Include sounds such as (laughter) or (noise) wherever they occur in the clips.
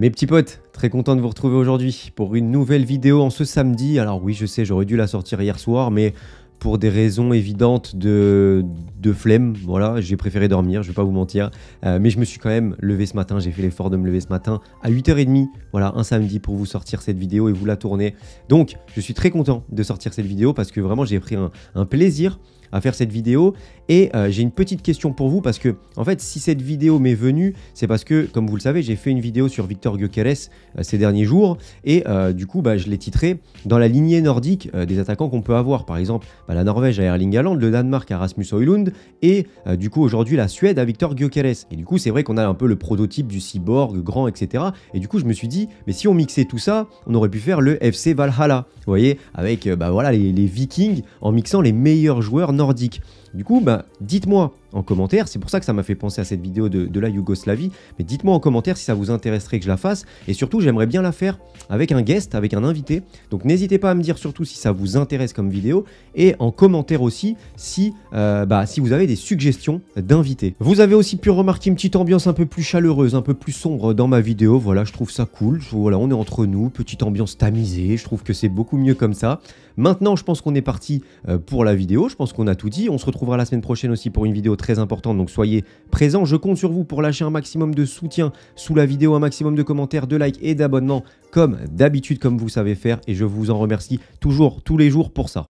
Mes petits potes, très content de vous retrouver aujourd'hui pour une nouvelle vidéo en ce samedi. Alors oui, je sais, j'aurais dû la sortir hier soir, mais pour des raisons évidentes de, de flemme, voilà, j'ai préféré dormir, je vais pas vous mentir. Euh, mais je me suis quand même levé ce matin, j'ai fait l'effort de me lever ce matin à 8h30, voilà, un samedi pour vous sortir cette vidéo et vous la tourner. Donc, je suis très content de sortir cette vidéo parce que vraiment j'ai pris un plaisir à faire cette vidéo. Et euh, j'ai une petite question pour vous parce que, en fait, si cette vidéo m'est venue, c'est parce que, comme vous le savez, j'ai fait une vidéo sur Victor Gyökeres euh, ces derniers jours. Et euh, du coup, bah, je l'ai titré Dans la lignée nordique des attaquants qu'on peut avoir. Par exemple, bah, la Norvège à Erling Haaland, le Danemark à Rasmus Højlund et du coup, aujourd'hui, la Suède à Victor Gyökeres. Et du coup, c'est vrai qu'on a un peu le prototype du cyborg grand, etc. Et du coup, je me suis dit, mais si on mixait tout ça, on aurait pu faire le FC Valhalla. Vous voyez, avec bah, voilà, les, les Vikings en mixant les meilleurs joueurs nordique. Du coup, bah, dites-moi, en commentaire. C'est pour ça que ça m'a fait penser à cette vidéo de, la Yougoslavie. Mais dites-moi en commentaire si ça vous intéresserait que je la fasse. Et surtout, j'aimerais bien la faire avec un guest, avec un invité. Donc n'hésitez pas à me dire surtout si ça vous intéresse comme vidéo. Et en commentaire aussi si, euh, bah, si vous avez des suggestions d'invités. Vous avez aussi pu remarquer une petite ambiance un peu plus chaleureuse, un peu plus sombre dans ma vidéo. Voilà, je trouve ça cool. Voilà, on est entre nous, petite ambiance tamisée. Je trouve que c'est beaucoup mieux comme ça. Maintenant, je pense qu'on est parti euh, pour la vidéo. Je pense qu'on a tout dit. On se retrouvera la semaine prochaine aussi pour une vidéo très important. donc soyez présents. Je compte sur vous pour lâcher un maximum de soutien sous la vidéo, un maximum de commentaires, de likes et d'abonnements, comme d'habitude, comme vous savez faire, et je vous en remercie toujours, tous les jours pour ça.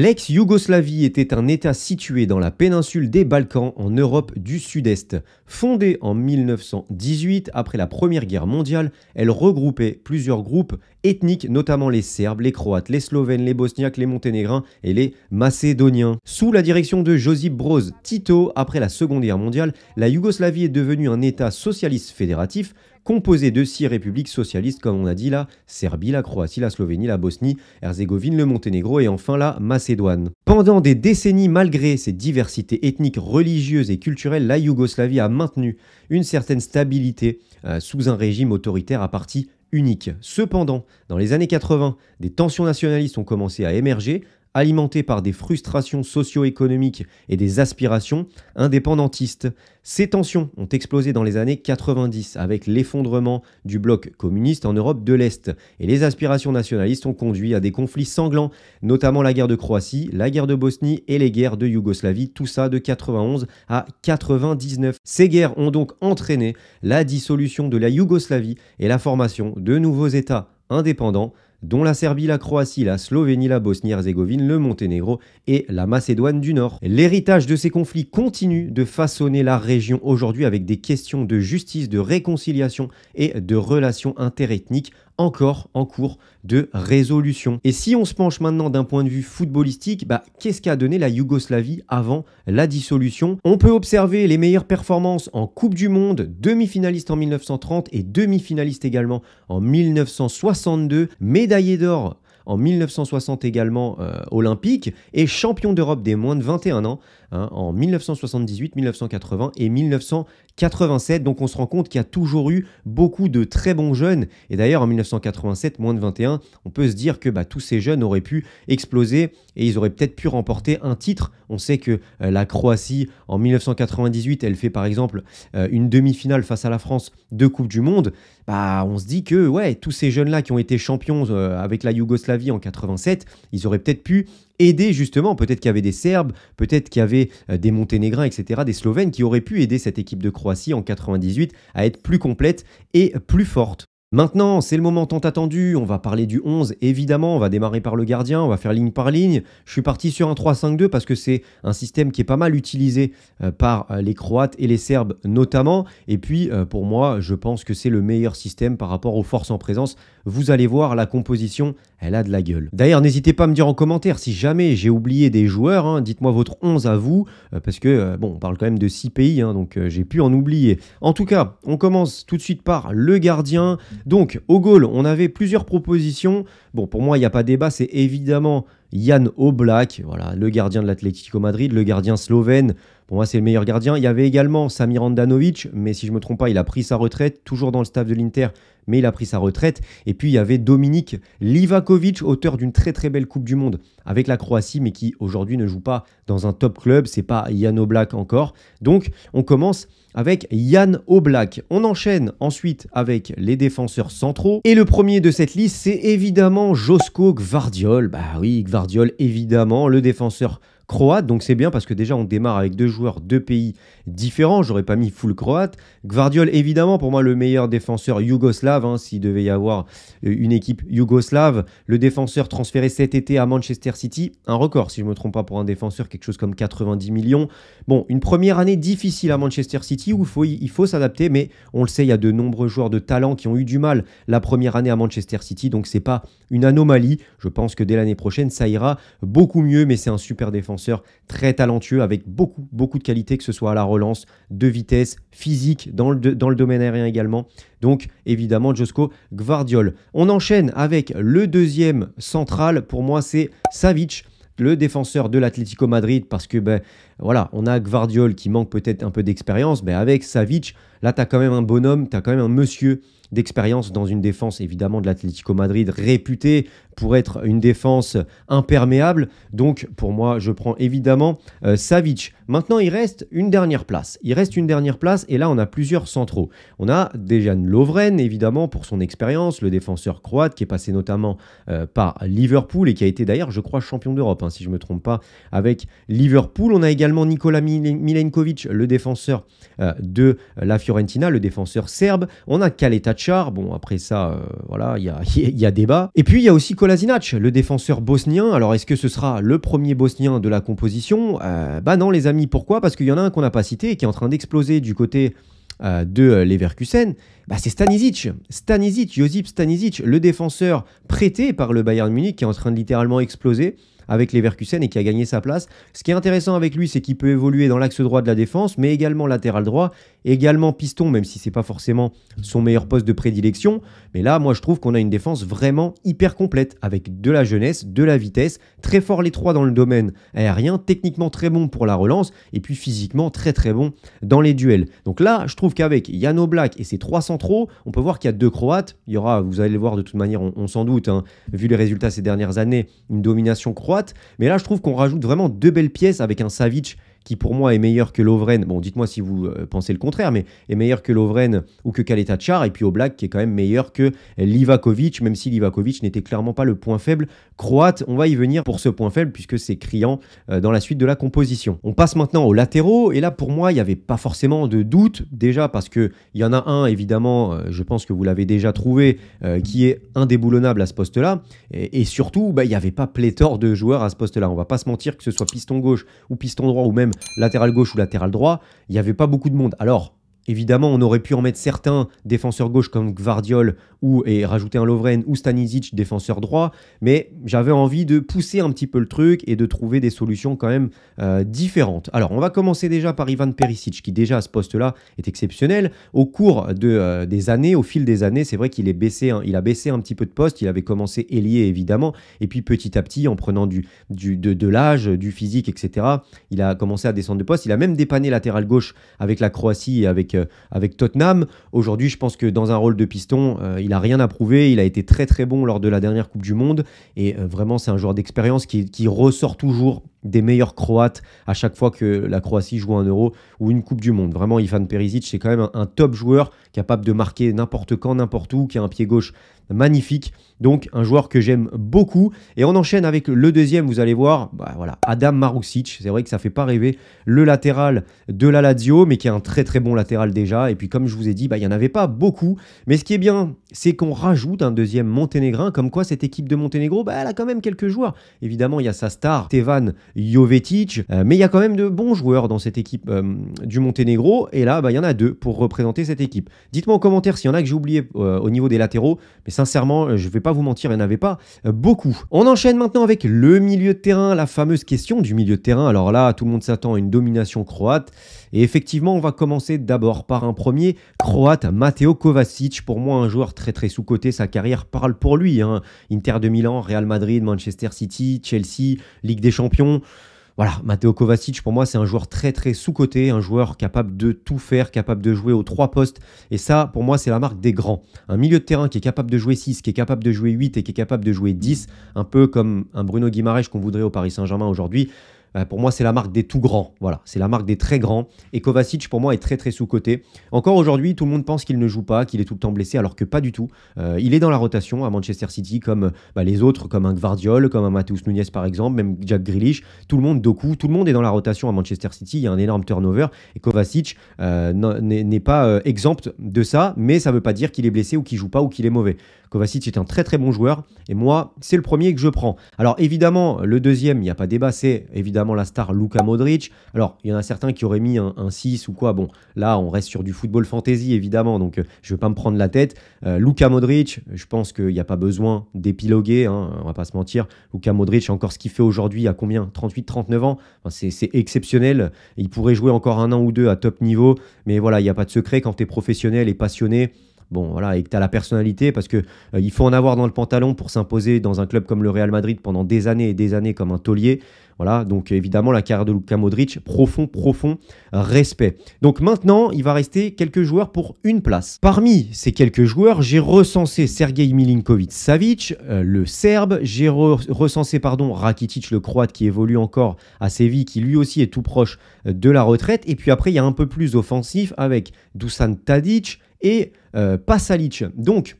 L'ex-Yougoslavie était un État situé dans la péninsule des Balkans en Europe du Sud-Est. Fondée en 1918 après la Première Guerre mondiale, elle regroupait plusieurs groupes ethniques, notamment les Serbes, les Croates, les Slovènes, les Bosniaques, les Monténégrins et les Macédoniens. Sous la direction de Josip Broz Tito, après la Seconde Guerre mondiale, la Yougoslavie est devenue un État socialiste fédératif composée de six républiques socialistes, comme on a dit là, Serbie, la Croatie, la Slovénie, la Bosnie, Herzégovine, le Monténégro et enfin la Macédoine. Pendant des décennies, malgré ces diversités ethniques, religieuses et culturelles, la Yougoslavie a maintenu une certaine stabilité euh, sous un régime autoritaire à partie unique. Cependant, dans les années 80, des tensions nationalistes ont commencé à émerger, alimenté par des frustrations socio-économiques et des aspirations indépendantistes. Ces tensions ont explosé dans les années 90 avec l'effondrement du bloc communiste en Europe de l'Est et les aspirations nationalistes ont conduit à des conflits sanglants, notamment la guerre de Croatie, la guerre de Bosnie et les guerres de Yougoslavie, tout ça de 91 à 99. Ces guerres ont donc entraîné la dissolution de la Yougoslavie et la formation de nouveaux États indépendants dont la Serbie, la Croatie, la Slovénie, la Bosnie-Herzégovine, le Monténégro et la Macédoine du Nord. L'héritage de ces conflits continue de façonner la région aujourd'hui avec des questions de justice, de réconciliation et de relations interethniques encore en cours de résolution. Et si on se penche maintenant d'un point de vue footballistique, bah, qu'est-ce qu'a donné la Yougoslavie avant la dissolution On peut observer les meilleures performances en Coupe du Monde, demi-finaliste en 1930 et demi-finaliste également en 1962, médaillé d'or en 1960 également euh, olympique et champion d'Europe des moins de 21 ans Hein, en 1978, 1980 et 1987. Donc on se rend compte qu'il y a toujours eu beaucoup de très bons jeunes. Et d'ailleurs en 1987, moins de 21, on peut se dire que bah, tous ces jeunes auraient pu exploser et ils auraient peut-être pu remporter un titre. On sait que euh, la Croatie en 1998, elle fait par exemple euh, une demi-finale face à la France de Coupe du Monde. Bah, on se dit que ouais, tous ces jeunes-là qui ont été champions euh, avec la Yougoslavie en 87, ils auraient peut-être pu aider justement, peut-être qu'il y avait des Serbes, peut-être qu'il y avait euh, des Monténégrins, etc., des Slovènes qui auraient pu aider cette équipe de Croatie en 98 à être plus complète et plus forte. Maintenant, c'est le moment tant attendu, on va parler du 11, évidemment, on va démarrer par le gardien, on va faire ligne par ligne. Je suis parti sur un 3-5-2 parce que c'est un système qui est pas mal utilisé euh, par euh, les Croates et les Serbes notamment. Et puis, euh, pour moi, je pense que c'est le meilleur système par rapport aux forces en présence. Vous allez voir, la composition, elle a de la gueule. D'ailleurs, n'hésitez pas à me dire en commentaire si jamais j'ai oublié des joueurs, hein. dites-moi votre 11 à vous, parce que, bon, on parle quand même de 6 pays, hein, donc j'ai pu en oublier. En tout cas, on commence tout de suite par le gardien. Donc, au goal, on avait plusieurs propositions. Bon, pour moi, il n'y a pas débat, c'est évidemment Jan Oblak, voilà, le gardien de l'Atlético Madrid, le gardien slovène, pour moi, c'est le meilleur gardien. Il y avait également Samir Andanovic, mais si je ne me trompe pas, il a pris sa retraite, toujours dans le staff de l'Inter, mais il a pris sa retraite. Et puis, il y avait Dominique Livakovic, auteur d'une très très belle Coupe du Monde avec la Croatie, mais qui aujourd'hui ne joue pas dans un top club. C'est pas Yann Oblak encore. Donc, on commence avec Yann Oblak. On enchaîne ensuite avec les défenseurs centraux. Et le premier de cette liste, c'est évidemment Josko Gvardiol. Bah oui, Gvardiol, évidemment, le défenseur croate. Donc c'est bien parce que déjà on démarre avec deux joueurs, deux pays différent. J'aurais pas mis full croate. Gvardiol, évidemment, pour moi, le meilleur défenseur yougoslave. Hein, s'il devait y avoir euh, une équipe yougoslave, le défenseur transféré cet été à Manchester City, un record, si je me trompe pas, pour un défenseur, quelque chose comme 90 millions. Bon, une première année difficile à Manchester City où il faut, il faut s'adapter, mais on le sait, il y a de nombreux joueurs de talent qui ont eu du mal la première année à Manchester City, donc c'est pas une anomalie. Je pense que dès l'année prochaine, ça ira beaucoup mieux, mais c'est un super défenseur, très talentueux, avec beaucoup, beaucoup de qualités que ce soit à la relève de vitesse, physique, dans le, dans le domaine aérien également. Donc évidemment, Josco Gvardiol. On enchaîne avec le deuxième central, pour moi c'est Savic le défenseur de l'Atlético Madrid parce que ben voilà, on a Gvardiol qui manque peut-être un peu d'expérience, mais ben, avec Savic, là tu as quand même un bonhomme, tu as quand même un monsieur d'expérience dans une défense évidemment de l'Atlético Madrid réputée pour être une défense imperméable. Donc pour moi, je prends évidemment euh, Savic. Maintenant, il reste une dernière place. Il reste une dernière place et là, on a plusieurs centraux. On a Dejan Lovren, évidemment, pour son expérience, le défenseur croate qui est passé notamment euh, par Liverpool et qui a été d'ailleurs, je crois, champion d'Europe, hein, si je ne me trompe pas, avec Liverpool. On a également Nikola Milenkovic, le défenseur euh, de la Fiorentina, le défenseur serbe. On a Kaleta Bon, après ça, voilà, il y a, (laughs) y a, débat. Et puis, il y a aussi Lazinac, le défenseur bosnien. Alors est-ce que ce sera le premier bosnien de la composition euh, Bah non les amis, pourquoi Parce qu'il y en a un qu'on n'a pas cité et qui est en train d'exploser du côté euh, de euh, Leverkusen. Bah, c'est Stanisic. Stanisic, Josip Stanisic, le défenseur prêté par le Bayern Munich qui est en train de littéralement exploser avec Leverkusen et qui a gagné sa place. Ce qui est intéressant avec lui, c'est qu'il peut évoluer dans l'axe droit de la défense, mais également latéral droit, également piston, même si c'est pas forcément son meilleur poste de prédilection. Mais là, moi, je trouve qu'on a une défense vraiment hyper complète, avec de la jeunesse, de la vitesse, très fort les trois dans le domaine aérien, techniquement très bon pour la relance, et puis physiquement très très bon dans les duels. Donc là, je trouve qu'avec Yano Black et ses trois centraux, on peut voir qu'il y a deux Croates. Il y aura, vous allez le voir de toute manière, on, s'en doute, hein, vu les résultats ces dernières années, une domination croate mais là, je trouve qu'on rajoute vraiment deux belles pièces avec un Savic qui pour moi est meilleur que Lovren. Bon, dites-moi si vous euh, pensez le contraire, mais est meilleur que Lovren ou que Tchar et puis Oblak qui est quand même meilleur que Livakovic, même si Livakovic n'était clairement pas le point faible croate. On va y venir pour ce point faible puisque c'est criant euh, dans la suite de la composition. On passe maintenant aux latéraux, et là pour moi, il n'y avait pas forcément de doute, déjà parce que il y en a un, évidemment, euh, je pense que vous l'avez déjà trouvé, qui est indéboulonnable à ce poste-là, et, surtout, bah, il n'y avait pas pléthore de joueurs à ce poste-là. On va pas se mentir que ce soit piston gauche ou piston droit ou même latéral gauche ou latéral droit, il n'y avait pas beaucoup de monde. Alors, Évidemment, on aurait pu en mettre certains défenseurs gauche comme Gvardiol ou et rajouter un Lovren ou Stanisic défenseur droit, mais j'avais envie de pousser un petit peu le truc et de trouver des solutions quand même euh, différentes. Alors, on va commencer déjà par Ivan Perisic qui déjà à ce poste-là est exceptionnel. Au cours de, euh, des années, au fil des années, c'est vrai qu'il est baissé, il a baissé un petit peu de poste. Il avait commencé ailier évidemment, et puis petit à petit, en prenant du, du de l'âge, du physique, etc., il a commencé à descendre de poste. Il a même dépanné latéral gauche avec la Croatie et avec euh, euh, avec, Tottenham. Aujourd'hui, je pense que dans un rôle de piston, euh, il n'a rien à prouver. Il a été très très bon lors de la dernière Coupe du Monde. Et euh, vraiment, c'est un joueur d'expérience qui ressort toujours des meilleurs Croates à chaque fois que la Croatie joue un Euro ou une Coupe du Monde. Vraiment, Ivan Perisic, c'est quand même un, top joueur capable de marquer n'importe quand, n'importe où, qui a un pied gauche magnifique. Donc, un joueur que j'aime beaucoup. Et on enchaîne avec le deuxième, vous allez voir, bah voilà, Adam Marusic. C'est vrai que ça fait pas rêver le latéral de la Lazio, mais qui est un très très bon latéral déjà. Et puis, comme je vous ai dit, bah, il y n'y en avait pas beaucoup. Mais ce qui est bien, c'est qu'on rajoute un deuxième Monténégrin, comme quoi cette équipe de Monténégro, bah, elle a quand même quelques joueurs. Évidemment, il y a sa star, Tevan Jovetic. Euh, mais il y a quand même de bons joueurs dans cette équipe euh, du Monténégro. Et là, bah, il y en a deux pour représenter cette équipe. Dites-moi en commentaire s'il y en a que j'ai oublié euh, au niveau des latéraux. Mais sincèrement, je ne vais pas vous mentir, il n'y en avait pas beaucoup. On enchaîne maintenant avec le milieu de terrain, la fameuse question du milieu de terrain. Alors là, tout le monde s'attend à une domination croate. Et effectivement, on va commencer d'abord par un premier croate, Matteo Kovacic. Pour moi, un joueur très très sous-coté. Sa carrière parle pour lui. Hein. Inter de Milan, Real Madrid, Manchester City, Chelsea, Ligue des Champions. Voilà, Matteo Kovacic, pour moi, c'est un joueur très très sous-coté, un joueur capable de tout faire, capable de jouer aux trois postes. Et ça, pour moi, c'est la marque des grands. Un milieu de terrain qui est capable de jouer 6, qui est capable de jouer 8 et qui est capable de jouer 10, un peu comme un Bruno Guimaraes qu'on voudrait au Paris Saint-Germain aujourd'hui. Euh, pour moi, c'est la marque des tout grands. Voilà, c'est la marque des très grands. Et Kovacic, pour moi, est très très sous-coté. Encore aujourd'hui, tout le monde pense qu'il ne joue pas, qu'il est tout le temps blessé, alors que pas du tout. Euh, il est dans la rotation à Manchester City, comme bah, les autres, comme un Gvardiol, comme un Matheus Nunez par exemple, même Jack Grealish. Tout le monde, Doku, tout le monde est dans la rotation à Manchester City. Il y a un énorme turnover. Et Kovacic euh, n'est pas exempt de ça, mais ça ne veut pas dire qu'il est blessé ou qu'il joue pas ou qu'il est mauvais. Kovacic est un très très bon joueur. Et moi, c'est le premier que je prends. Alors évidemment, le deuxième, il n'y a pas débat, c'est évidemment la star Luca Modric. Alors, il y en a certains qui auraient mis un, 6 ou quoi. Bon, là, on reste sur du football fantasy, évidemment, donc euh, je ne vais pas me prendre la tête. Euh, Luca Modric, je pense qu'il n'y a pas besoin d'épiloguer, hein, on va pas se mentir. Luca Modric, encore ce qu'il fait aujourd'hui, à combien 38, 39 ans C'est exceptionnel. Il pourrait jouer encore un an ou deux à top niveau, mais voilà, il n'y a pas de secret. Quand tu es professionnel et passionné, bon, voilà, et que tu as la personnalité, parce que euh, il faut en avoir dans le pantalon pour s'imposer dans un club comme le Real Madrid pendant des années et des années comme un taulier. Voilà, donc évidemment la carrière de Luka Modric, profond, profond respect. Donc maintenant, il va rester quelques joueurs pour une place. Parmi ces quelques joueurs, j'ai recensé Sergei Milinkovic-Savic, euh, le Serbe, j'ai recensé pardon Rakitic, le Croate qui évolue encore à Séville, qui lui aussi est tout proche euh, de la retraite. Et puis après, il y a un peu plus offensif avec Dusan Tadic et euh, pas Salic. Donc,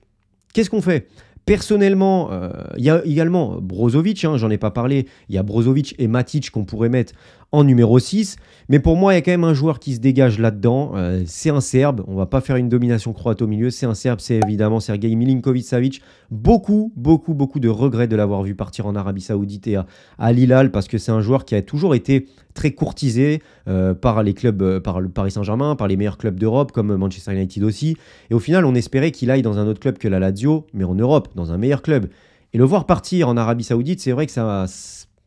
qu'est-ce qu'on fait Personnellement, euh, il y a également Brozovic, hein, j'en ai pas parlé, il y a Brozovic et Matic qu'on pourrait mettre en numéro 6. Mais pour moi, il y a quand même un joueur qui se dégage là-dedans. Euh, c'est un Serbe. On va pas faire une domination croate au milieu. C'est un Serbe, c'est évidemment Sergei Milinkovic-Savic. Beaucoup, beaucoup, beaucoup de regrets de l'avoir vu partir en Arabie Saoudite et à, Lilal parce que c'est un joueur qui a toujours été très courtisé euh, par les clubs, par le Paris Saint-Germain, par les meilleurs clubs d'Europe comme Manchester United aussi. Et au final, on espérait qu'il aille dans un autre club que la Lazio, mais en Europe dans un meilleur club. Et le voir partir en Arabie Saoudite, c'est vrai que ça,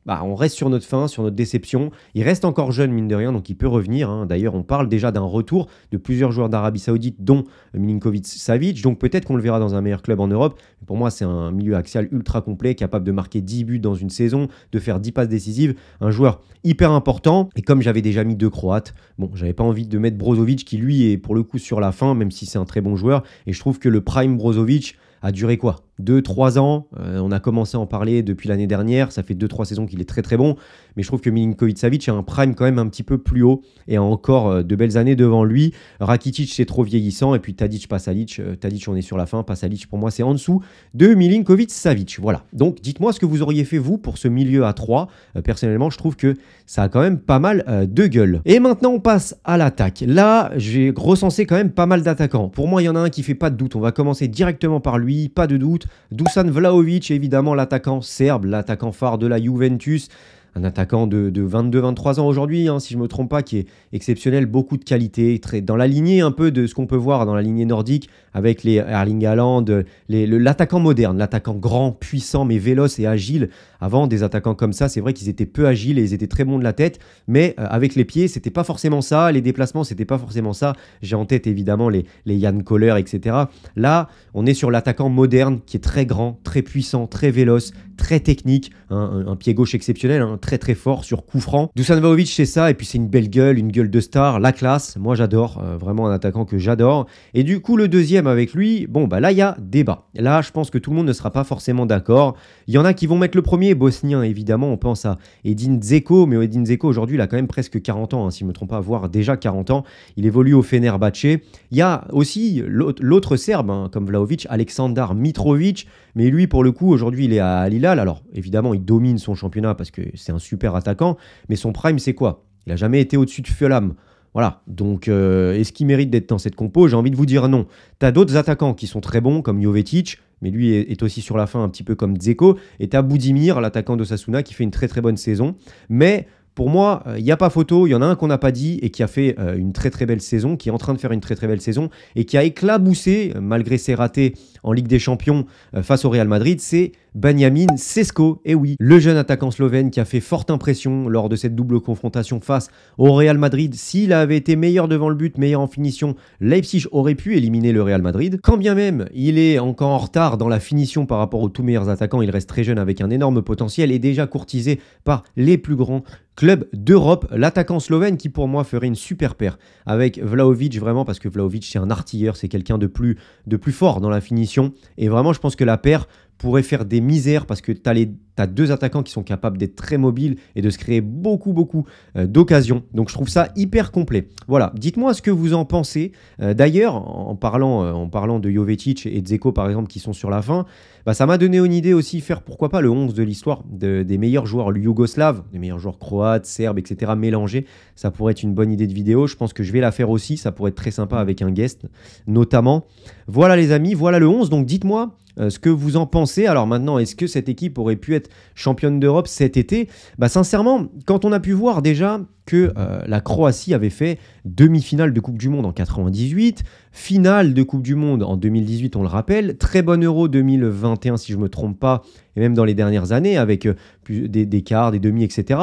bah, on reste sur notre fin, sur notre déception. Il reste encore jeune, mine de rien, donc il peut revenir. Hein. D'ailleurs, on parle déjà d'un retour de plusieurs joueurs d'Arabie Saoudite, dont Milinkovic Savic. Donc peut-être qu'on le verra dans un meilleur club en Europe. pour moi, c'est un milieu axial ultra complet, capable de marquer 10 buts dans une saison, de faire 10 passes décisives. Un joueur hyper important. Et comme j'avais déjà mis deux Croates, bon, j'avais pas envie de mettre Brozovic, qui lui est pour le coup sur la fin, même si c'est un très bon joueur. Et je trouve que le prime Brozovic a duré quoi 2-3 ans. Euh, on a commencé à en parler depuis l'année dernière. Ça fait deux trois saisons qu'il est très très bon. Mais je trouve que Milinkovic-Savic a un prime quand même un petit peu plus haut et a encore euh, de belles années devant lui. Rakitic, c'est trop vieillissant. Et puis Tadic, Pasalic. Euh, Tadic, on est sur la fin. Pasalic, pour moi, c'est en dessous de Milinkovic-Savic. Voilà. Donc dites-moi ce que vous auriez fait vous pour ce milieu à 3. personnellement, je trouve que ça a quand même pas mal de gueule. Et maintenant, on passe à l'attaque. Là, j'ai recensé quand même pas mal d'attaquants. Pour moi, il y en a un qui fait pas de doute. On va commencer directement par lui. Pas de doute. Dusan Vlaovic, évidemment, l'attaquant serbe, l'attaquant phare de la Juventus, un attaquant de, 22-23 ans aujourd'hui, hein, si je ne me trompe pas, qui est exceptionnel, beaucoup de qualité, très, dans la lignée un peu de ce qu'on peut voir dans la lignée nordique, avec les Erling Haaland, l'attaquant moderne, l'attaquant grand, puissant, mais véloce et agile. Avant, des attaquants comme ça, c'est vrai qu'ils étaient peu agiles et ils étaient très bons de la tête, mais euh, avec les pieds, c'était pas forcément ça, les déplacements, c'était pas forcément ça. J'ai en tête évidemment les, les Yann Koller, etc. Là, on est sur l'attaquant moderne qui est très grand, très puissant, très véloce, très technique, un, pied gauche exceptionnel. Hein, très très fort sur coup franc. Dusan Vlahovic, c'est ça, et puis c'est une belle gueule, une gueule de star, la classe. Moi j'adore, euh, vraiment un attaquant que j'adore. Et du coup, le deuxième avec lui, bon bah là il y a débat. Là, je pense que tout le monde ne sera pas forcément d'accord. Il y en a qui vont mettre le premier, bosnien évidemment, on pense à Edin Zeko, mais Edin Zeko aujourd'hui il a quand même presque 40 ans, hein, si je ne me trompe pas, voire déjà 40 ans. Il évolue au Fenerbahce. Il y a aussi l'autre serbe, hein, comme Vlahovic, Aleksandar Mitrovic, mais lui pour le coup aujourd'hui il est à Lille, Alors évidemment, il domine son championnat parce que c'est un super attaquant, mais son prime, c'est quoi Il a jamais été au-dessus de Fiolam. Voilà, donc euh, est-ce qu'il mérite d'être dans cette compo J'ai envie de vous dire non. T'as d'autres attaquants qui sont très bons, comme Jovetic, mais lui est, aussi sur la fin, un petit peu comme Dzeko, et t'as Boudimir, l'attaquant de Sasuna, qui fait une très très bonne saison. Mais pour moi, il euh, n'y a pas photo, il y en a un qu'on n'a pas dit et qui a fait euh, une très très belle saison, qui est en train de faire une très très belle saison, et qui a éclaboussé, malgré ses ratés en Ligue des Champions face au Real Madrid, c'est Banyamin Sesko, et oui, le jeune attaquant slovène qui a fait forte impression lors de cette double confrontation face au Real Madrid. S'il avait été meilleur devant le but, meilleur en finition, Leipzig aurait pu éliminer le Real Madrid. Quand bien même, il est encore en retard dans la finition par rapport aux tout meilleurs attaquants, il reste très jeune avec un énorme potentiel et déjà courtisé par les plus grands clubs d'Europe, l'attaquant slovène qui pour moi ferait une super paire avec Vlaovic vraiment parce que Vlaovic c'est un artilleur, c'est quelqu'un de plus, de plus fort dans la finition et vraiment je pense que la paire pourrait faire des misères parce que tu as les deux attaquants qui sont capables d'être très mobiles et de se créer beaucoup, beaucoup euh, d'occasions. Donc je trouve ça hyper complet. Voilà, dites-moi ce que vous en pensez. Euh, d'ailleurs, en parlant, euh, en parlant de Jovetic et de Zeko par exemple qui sont sur la fin, bah, ça m'a donné une idée aussi faire pourquoi pas le 11 de l'histoire des meilleurs joueurs yougoslaves, des meilleurs joueurs croates, serbes, etc. mélangés. Ça pourrait être une bonne idée de vidéo. Je pense que je vais la faire aussi. Ça pourrait être très sympa avec un guest notamment. Voilà les amis, voilà le 11. Donc dites-moi ce que vous en pensez. Alors maintenant, est-ce que cette équipe aurait pu être championne d'Europe cet été. Bah, sincèrement, quand on a pu voir déjà que euh, la Croatie avait fait demi-finale de Coupe du Monde en 98, finale de Coupe du Monde en 2018, on le rappelle, très bon Euro 2021 si je ne me trompe pas, et même dans les dernières années avec euh, des, des quarts, des demi, etc.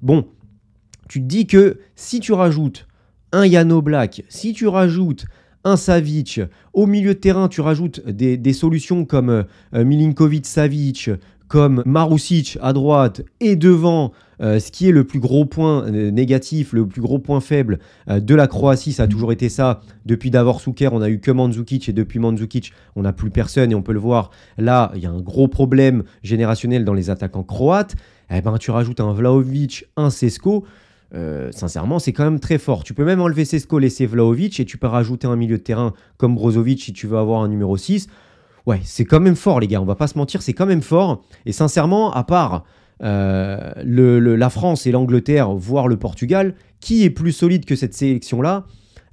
Bon, tu te dis que si tu rajoutes un Yano Black, si tu rajoutes un Savic, au milieu de terrain, tu rajoutes des, solutions comme euh, Milinkovic-Savic, comme Marusic à droite et devant, euh, ce qui est le plus gros point euh, négatif, le plus gros point faible euh, de la Croatie, ça a toujours été ça. Depuis d'avoir Souker, on a eu que Mandzukic et depuis Mandzukic, on n'a plus personne et on peut le voir. Là, il y a un gros problème générationnel dans les attaquants croates. Eh ben, tu rajoutes un Vlaovic, un Sesko. sincèrement, c'est quand même très fort. Tu peux même enlever Sesko, laisser Vlaovic et tu peux rajouter un milieu de terrain comme Brozovic si tu veux avoir un numéro 6 ouais, c'est quand même fort, les gars. On va pas se mentir, c'est quand même fort. Et sincèrement, à part euh, la France et l'Angleterre, voire le Portugal, qui est plus solide que cette sélection-là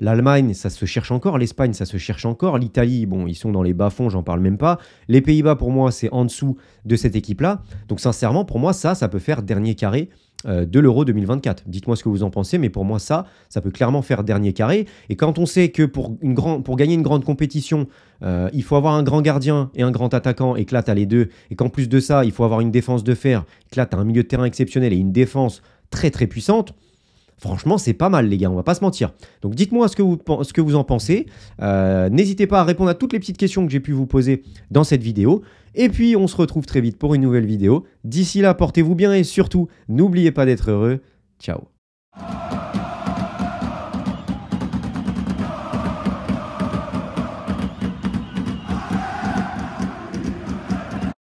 L'Allemagne, ça se cherche encore. L'Espagne, ça se cherche encore. L'Italie, bon, ils sont dans les bas-fonds, j'en parle même pas. Les Pays-Bas, pour moi, c'est en dessous de cette équipe-là. Donc, sincèrement, pour moi, ça, ça peut faire dernier carré euh, de l'Euro 2024. Dites-moi ce que vous en pensez, mais pour moi, ça, ça peut clairement faire dernier carré. Et quand on sait que pour, une pour gagner une grande compétition, euh, il faut avoir un grand gardien et un grand attaquant, éclate à les deux, et qu'en plus de ça, il faut avoir une défense de fer, éclate que un milieu de terrain exceptionnel et une défense très très puissante, Franchement, c'est pas mal, les gars, on va pas se mentir. Donc dites-moi ce, que vous, en pensez. Euh, n'hésitez pas à répondre à toutes les petites questions que j'ai pu vous poser dans cette vidéo. Et puis, on se retrouve très vite pour une nouvelle vidéo. D'ici là, portez-vous bien et surtout, n'oubliez pas d'être heureux. Ciao.